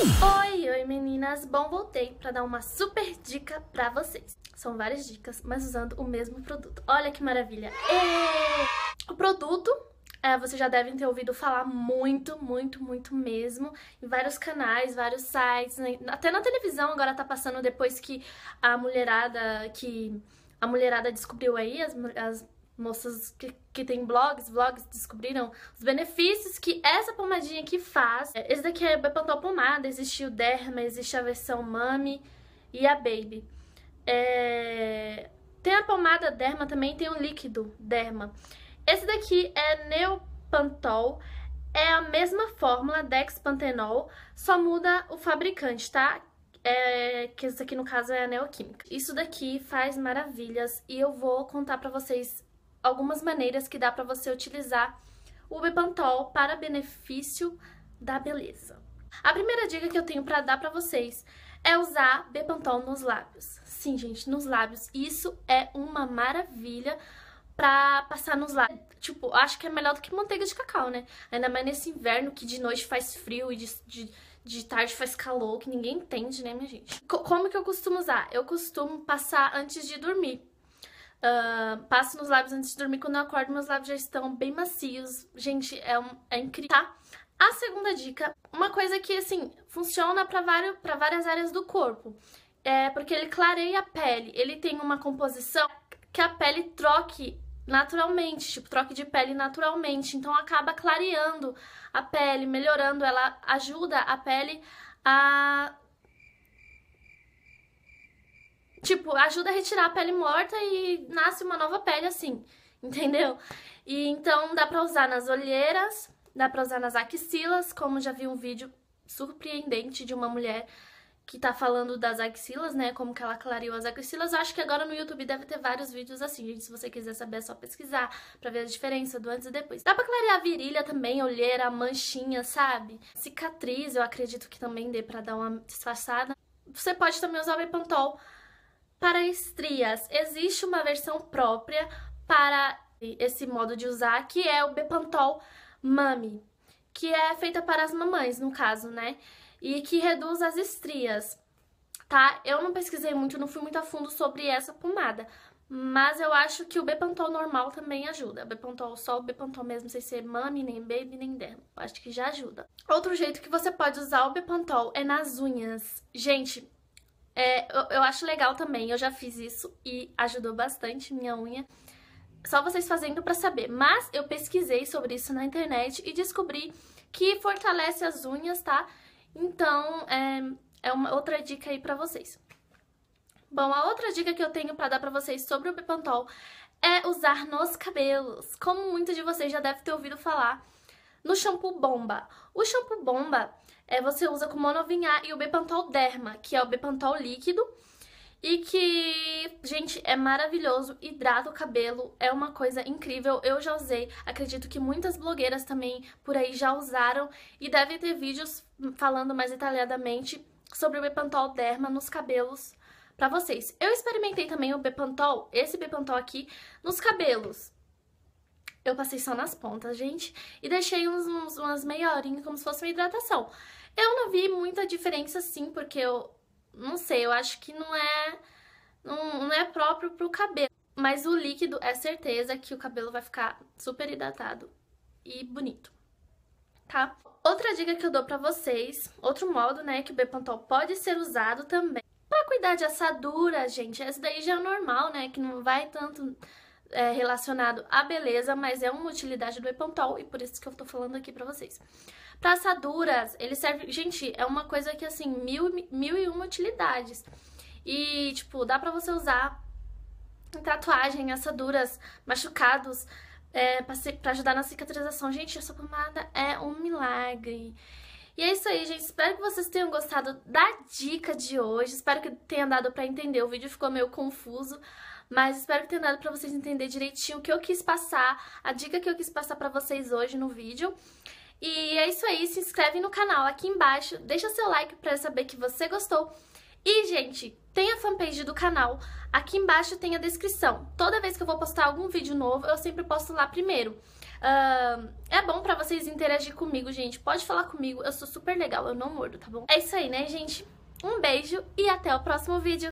Oi, oi meninas! Bom, voltei para dar uma super dica para vocês. São várias dicas, mas usando o mesmo produto. Olha que maravilha! E... É, o produto é, vocês já devem ter ouvido falar muito, muito, muito mesmo em vários canais, vários sites, né? até na televisão agora tá passando depois que a mulherada que a mulherada descobriu aí, as, as moças que, que têm blogs, vlogs, descobriram os benefícios que essa pomadinha aqui faz. É, esse daqui é Bepantol Pomada, existe o Derma, existe a versão Mami e a Baby. É... Tem a pomada Derma também, tem o líquido Derma. Esse daqui é Neopantol, é a mesma fórmula, Dexpantenol, só muda o fabricante, tá? É, que isso aqui no caso é a neoquímica. Isso daqui faz maravilhas e eu vou contar pra vocês algumas maneiras que dá para você utilizar o Bepantol para benefício da beleza. A primeira dica que eu tenho para dar para vocês é usar Bepantol nos lábios. Sim, gente, nos lábios. Isso é uma maravilha pra passar nos lábios. Tipo, acho que é melhor do que manteiga de cacau, né? Ainda mais nesse inverno que de noite faz frio e de, de, de tarde faz calor, que ninguém entende, né, minha gente? como que eu costumo usar? Eu costumo passar antes de dormir. Uh, passo nos lábios antes de dormir. Quando eu acordo, meus lábios já estão bem macios. Gente, é, um, é incrível, tá? A segunda dica, uma coisa que, assim, funciona para várias áreas do corpo. É porque ele clareia a pele. Ele tem uma composição que a pele troque naturalmente, tipo, troque de pele naturalmente. Então, acaba clareando a pele, melhorando. Ela ajuda a pele a Tipo, ajuda a retirar a pele morta e nasce uma nova pele assim, entendeu? E então dá pra usar nas olheiras, dá pra usar nas axilas, como já vi um vídeo surpreendente de uma mulher que tá falando das axilas, né? Como que ela clareou as axilas. Eu acho que agora no YouTube deve ter vários vídeos assim, gente. Se você quiser saber, é só pesquisar pra ver a diferença do antes e depois. Dá pra clarear a virilha também, olheira, manchinha, sabe? Cicatriz, eu acredito que também dê pra dar uma disfarçada. Você pode também usar o Bepantol para estrias, existe uma versão própria para esse modo de usar, que é o Bepantol Mami, que é feita para as mamães, no caso, né? E que reduz as estrias, tá? Eu não pesquisei muito, não fui muito a fundo sobre essa pomada, mas eu acho que o Bepantol normal também ajuda. Bepantol só, o Bepantol mesmo, sem ser mami, nem baby, nem dermo. Acho que já ajuda. Outro jeito que você pode usar o Bepantol é nas unhas. Gente, é, eu, eu acho legal também, eu já fiz isso e ajudou bastante minha unha só vocês fazendo para saber. Mas eu pesquisei sobre isso na internet e descobri que fortalece as unhas, tá? Então, é, é uma outra dica aí para vocês. Bom, a outra dica que eu tenho para dar para vocês sobre o Bepantol é usar nos cabelos. Como muitos de vocês já devem ter ouvido falar, no shampoo bomba. O shampoo bomba é, você usa com monovinhá e o Bepantol Derma, que é o Bepantol líquido. E que, gente, é maravilhoso, hidrata o cabelo, é uma coisa incrível. Eu já usei, acredito que muitas blogueiras também por aí já usaram e devem ter vídeos falando mais detalhadamente sobre o Bepantol Derma nos cabelos para vocês. Eu experimentei também o Bepantol, esse Bepantol aqui, nos cabelos. Eu passei só nas pontas, gente, e deixei uns, uns, umas meia horinha como se fosse uma hidratação. Eu não vi muita diferença, sim, porque eu não sei, eu acho que não é, não, não é próprio pro cabelo. Mas o líquido é certeza que o cabelo vai ficar super hidratado e bonito, tá? Outra dica que eu dou pra vocês, outro modo, né, que o Bepantol pode ser usado também. Pra cuidar de assadura, gente, essa daí já é normal, né, que não vai tanto é, relacionado à beleza, mas é uma utilidade do Epantol e por isso que eu tô falando aqui pra vocês. Pra assaduras, ele serve... Gente, é uma coisa que, assim, mil, mil e uma utilidades. E, tipo, dá pra você usar em tatuagem, assaduras, machucados, é, pra, se, pra ajudar na cicatrização. Gente, essa pomada é um milagre. E é isso aí, gente. Espero que vocês tenham gostado da dica de hoje. Espero que tenha dado para entender. O vídeo ficou meio confuso, mas espero que tenha dado para vocês entender direitinho o que eu quis passar, a dica que eu quis passar para vocês hoje no vídeo. E é isso aí, se inscreve no canal aqui embaixo, deixa seu like para saber que você gostou. E, gente, tem a fanpage do canal, aqui embaixo tem a descrição. Toda vez que eu vou postar algum vídeo novo, eu sempre posto lá primeiro. Uh, é bom para vocês interagir comigo, gente. Pode falar comigo, eu sou super legal, eu não mordo, tá bom? É isso aí, né, gente? Um beijo e até o próximo vídeo.